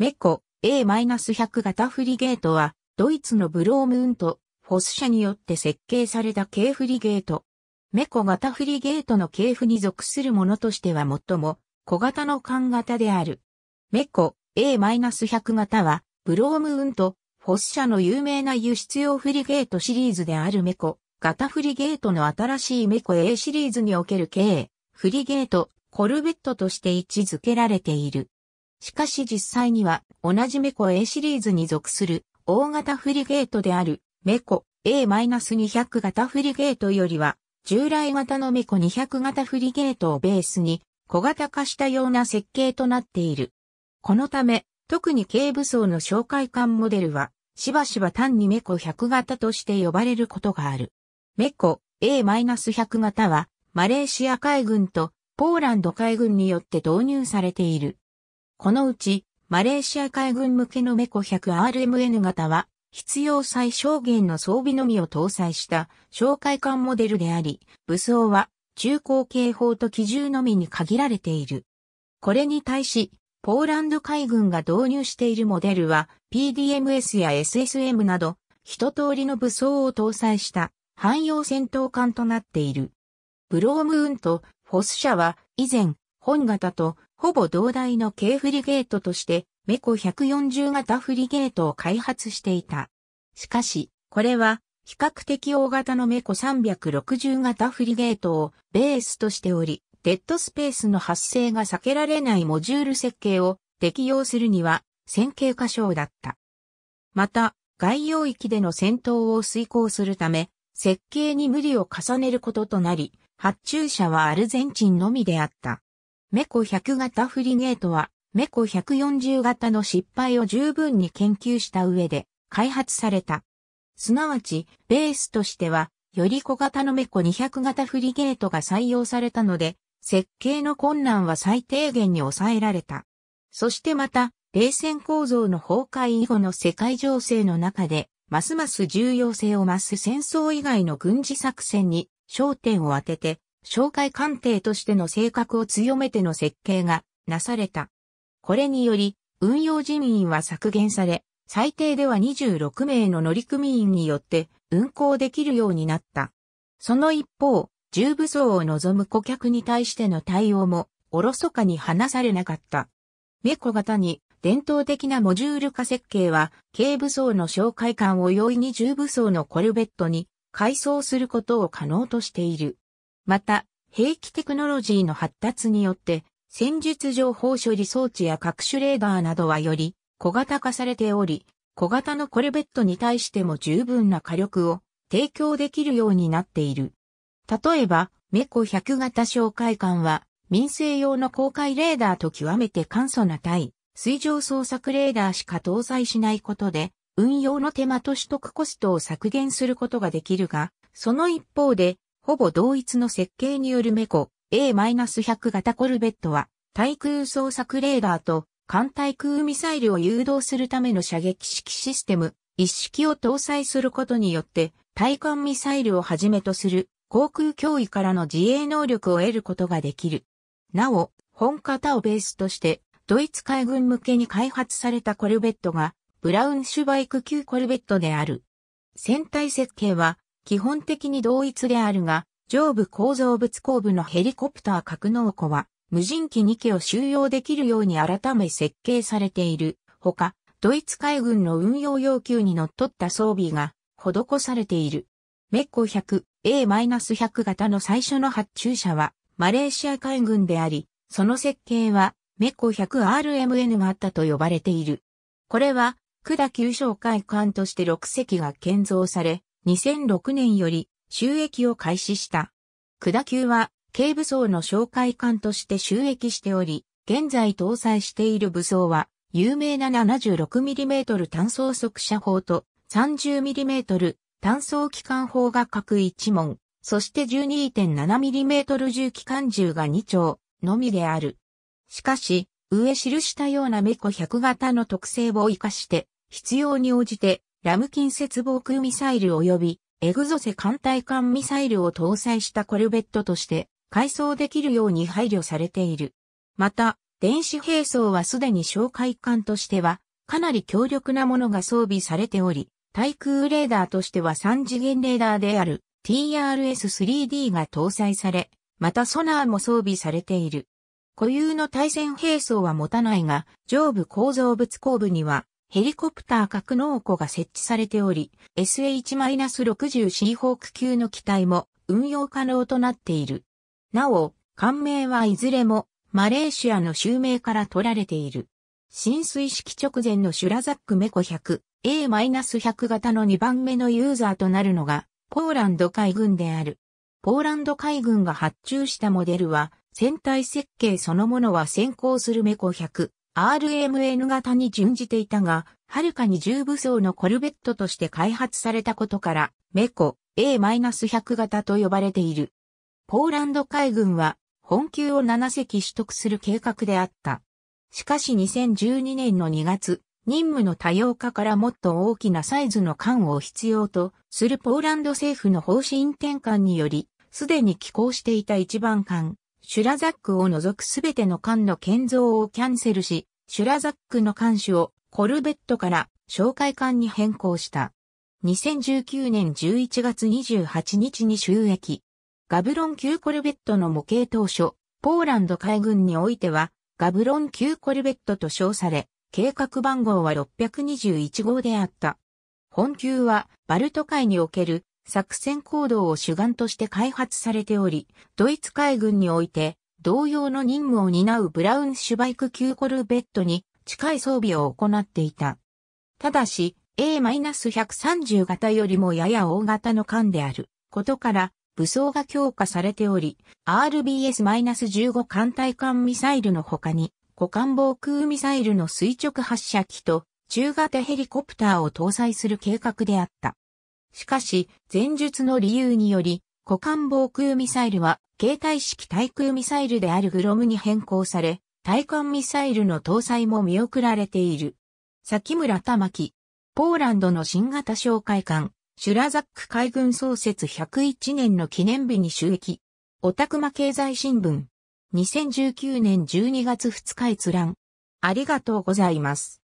メコ A-100 型フリゲートは、ドイツのブロームウント、フォス社によって設計された軽フリゲート。メコ型フリゲートの系譜に属するものとしては最も小型の艦型である。メコ A-100 型は、ブロームウント、フォス社の有名な輸出用フリゲートシリーズであるメコ型フリゲートの新しいメコ A シリーズにおける軽フリゲート、コルベットとして位置づけられている。しかし実際には同じメコ A シリーズに属する大型フリゲートであるメコ A-200 型フリゲートよりは従来型のメコ200型フリゲートをベースに小型化したような設計となっている。このため特に軽武装の哨戒艦モデルはしばしば単にメコ100型として呼ばれることがある。メコ A-100 型はマレーシア海軍とポーランド海軍によって導入されている。このうち、マレーシア海軍向けのメコ 100RMN 型は、必要最小限の装備のみを搭載した哨戒艦モデルであり、武装は中高警報と機銃のみに限られている。これに対し、ポーランド海軍が導入しているモデルは PDMS や SSM など一通りの武装を搭載した汎用戦闘艦となっている。ブロームーンとフォス社は以前本型とほぼ同大の軽フリゲートとして、メコ140型フリゲートを開発していた。しかし、これは比較的大型のメコ360型フリゲートをベースとしており、デッドスペースの発生が避けられないモジュール設計を適用するには線形箇所だった。また、外洋域での戦闘を遂行するため、設計に無理を重ねることとなり、発注者はアルゼンチンのみであった。メコ100型フリゲートは、メコ140型の失敗を十分に研究した上で開発された。すなわち、ベースとしては、より小型のメコ200型フリゲートが採用されたので、設計の困難は最低限に抑えられた。そしてまた、冷戦構造の崩壊以後の世界情勢の中で、ますます重要性を増す戦争以外の軍事作戦に焦点を当てて、紹介鑑定としての性格を強めての設計がなされた。これにより、運用人員は削減され、最低では26名の乗組員によって運航できるようになった。その一方、重武装を望む顧客に対しての対応も、おろそかに話されなかった。メコ型に、伝統的なモジュール化設計は、軽武装の紹介艦を容易に重武装のコルベットに改装することを可能としている。また、兵器テクノロジーの発達によって、戦術情報処理装置や各種レーダーなどはより小型化されており、小型のコルベットに対しても十分な火力を提供できるようになっている。例えば、メコ100型哨戒艦は民生用の公開レーダーと極めて簡素な対水上捜索レーダーしか搭載しないことで、運用の手間と取得コストを削減することができるが、その一方でほぼ同一の設計によるメコ A-100 型コルベットは、対空捜索レーダーと艦対空ミサイルを誘導するための射撃式システム、一式を搭載することによって、対艦ミサイルをはじめとする航空脅威からの自衛能力を得ることができる。なお、本型をベースとして、ドイツ海軍向けに開発されたコルベットが、ブラウンシュバイク級コルベットである。船体設計は、基本的に同一であるが、上部構造物後部のヘリコプター格納庫は、無人機2機を収容できるように改め設計されている。ほか、ドイツ海軍の運用要求に則っった装備が施されている。メッコ 100A-100 型の最初の発注者はマレーシア海軍であり、その設計はメッコ 100RMN があったと呼ばれている。これは、管急小会館として6隻が建造され、2006年より収益を開始した。下級は軽武装の紹介艦として収益しており、現在搭載している武装は有名な 76mm 単装速射砲と 30mm 単装機関砲が各1門、そして 12.7mm 重機関銃が2丁のみである。しかし、上記したようなメコ100型の特性を活かして、必要に応じてラムキン接防空ミサイル及びエグゾセ艦隊艦ミサイルを搭載したコルベットとして改装できるように配慮されている。また、電子兵装はすでに哨戒艦としてはかなり強力なものが装備されており、対空レーダーとしては3次元レーダーである TRS-3D が搭載され、またソナーも装備されている。固有の対戦兵装は持たないが、上部構造物後部にはヘリコプター格納庫が設置されており、SH-60 シーホーク級の機体も運用可能となっている。なお、艦名はいずれもマレーシアの襲名から取られている。浸水式直前のシュラザックメコ 100A-100 型の2番目のユーザーとなるのがポーランド海軍である。ポーランド海軍が発注したモデルは、船体設計そのものは先行するメコ100、RMN 型に準じていたが、はるかに重武装のコルベットとして開発されたことから、メコ A-100 型と呼ばれている。ポーランド海軍は本級を7隻取得する計画であった。しかし2012年の2月、任務の多様化からもっと大きなサイズの艦を必要とするポーランド政府の方針転換により、すでに寄港していた一番艦シュラザックを除くすべての艦の建造をキャンセルし、シュラザックの艦首をコルベットから紹介艦に変更した。2019年11月28日に収益。ガブロン級コルベットの模型当初、ポーランド海軍においては、ガブロン級コルベットと称され、計画番号は621号であった。本級は、バルト海における作戦行動を主眼として開発されており、ドイツ海軍において同様の任務を担うブラウンシュバイク級コルベットに近い装備を行っていた。ただし、A-130 型よりもやや大型の艦であることから武装が強化されており、RBS-15 艦隊艦ミサイルの他に、股間防空ミサイルの垂直発射機と中型ヘリコプターを搭載する計画であった。しかし、前述の理由により、股間防空ミサイルは、携帯式対空ミサイルであるグロムに変更され、対艦ミサイルの搭載も見送られている。崎村玉木、ポーランドの新型哨戒艦、シュラザック海軍創設101年の記念日に収益。オタクマ経済新聞。2019年12月2日閲覧。ありがとうございます。